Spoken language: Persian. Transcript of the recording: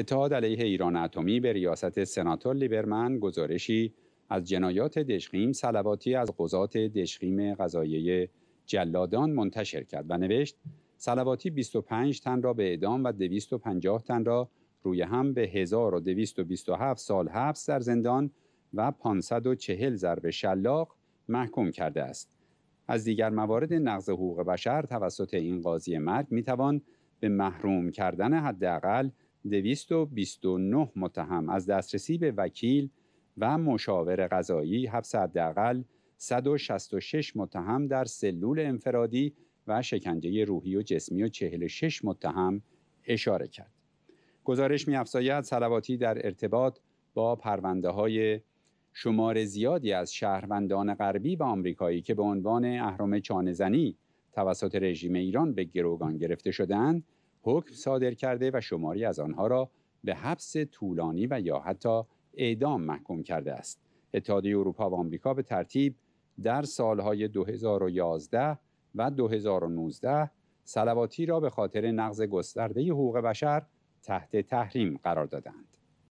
اتحاد علیه ایران اتمی به ریاست سناتور لیبرمن گزارشی از جنایات دشقیم سلواتی از قضات دشخیم قضایه جلادان منتشر کرد و نوشت سلواتی 25 تن را به اعدام و 250 تن را روی هم به 1227 سال حبس در زندان و 540 ضرب شلاق محکوم کرده است. از دیگر موارد نقض حقوق بشر توسط این قاضی مرگ میتوان به محروم کردن حداقل 229 متهم از دسترسی به وکیل و مشاور قضایی حبس حداقل 166 متهم در سلول انفرادی و شکنجه روحی و جسمی و 46 متهم اشاره کرد. گزارش می‌افزاید سلواتی در ارتباط با پرونده های شمار زیادی از شهروندان غربی و آمریکایی که به عنوان اهرم چانزنی توسط رژیم ایران به گروگان گرفته شدند حکم صادر کرده و شماری از آنها را به حبس طولانی و یا حتی اعدام محکوم کرده است اتحادیه اروپا و آمریکا به ترتیب در سالهای 2011 و 2019 سلواتی را به خاطر نقض گسترده حقوق بشر تحت تحریم قرار دادند